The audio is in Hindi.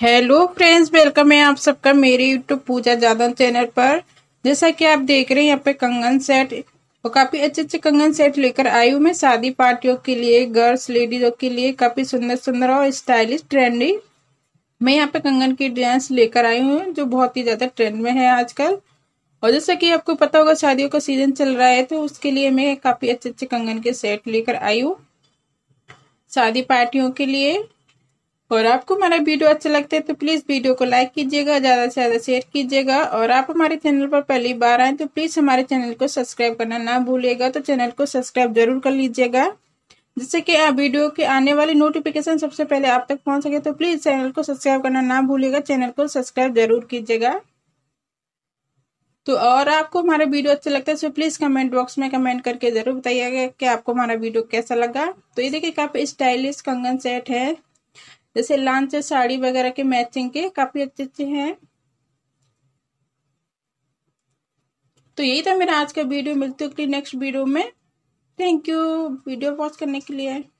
हेलो फ्रेंड्स वेलकम है आप सबका मेरे यूट्यूब पूजा जादव चैनल पर जैसा कि आप देख रहे हैं यहाँ पे कंगन सेट और काफी अच्छे अच्छे कंगन सेट लेकर आई हूँ मैं शादी पार्टियों के लिए गर्ल्स लेडीजों के लिए काफी सुंदर सुंदर और स्टाइलिश ट्रेंडी मैं यहाँ पे कंगन की डिजाइन लेकर आई हूँ जो बहुत ही ज्यादा ट्रेंड में है आजकल और जैसा की आपको पता होगा शादियों का सीजन चल रहा है तो उसके लिए मैं काफी अच्छे अच्छे कंगन के सेट लेकर आई हूँ शादी पार्टियों के लिए और आपको हमारा वीडियो अच्छा लगता है तो प्लीज़ वीडियो को लाइक कीजिएगा ज़्यादा से ज़्यादा शेयर कीजिएगा और आप हमारे चैनल पर पहली बार आए तो प्लीज़ हमारे चैनल को सब्सक्राइब करना ना भूलिएगा तो चैनल को सब्सक्राइब जरूर कर लीजिएगा जिससे कि आप वीडियो के आने वाली नोटिफिकेशन सबसे पहले आप तक पहुंच सके तो प्लीज़ चैनल को सब्सक्राइब करना ना भूलिएगा चैनल को सब्सक्राइब जरूर कीजिएगा तो और आपको हमारा वीडियो अच्छा लगता है तो प्लीज़ कमेंट बॉक्स में कमेंट करके ज़रूर बताइएगा कि आपको हमारा वीडियो कैसा लगा तो ये देखिए काफ़ी स्टाइलिश कंगन सेट है जैसे लांच साड़ी वगैरह के मैचिंग के काफी अच्छे अच्छे हैं तो यही था मेरा आज का वीडियो मिलती हूँ नेक्स्ट वीडियो में थैंक यू वीडियो वॉच करने के लिए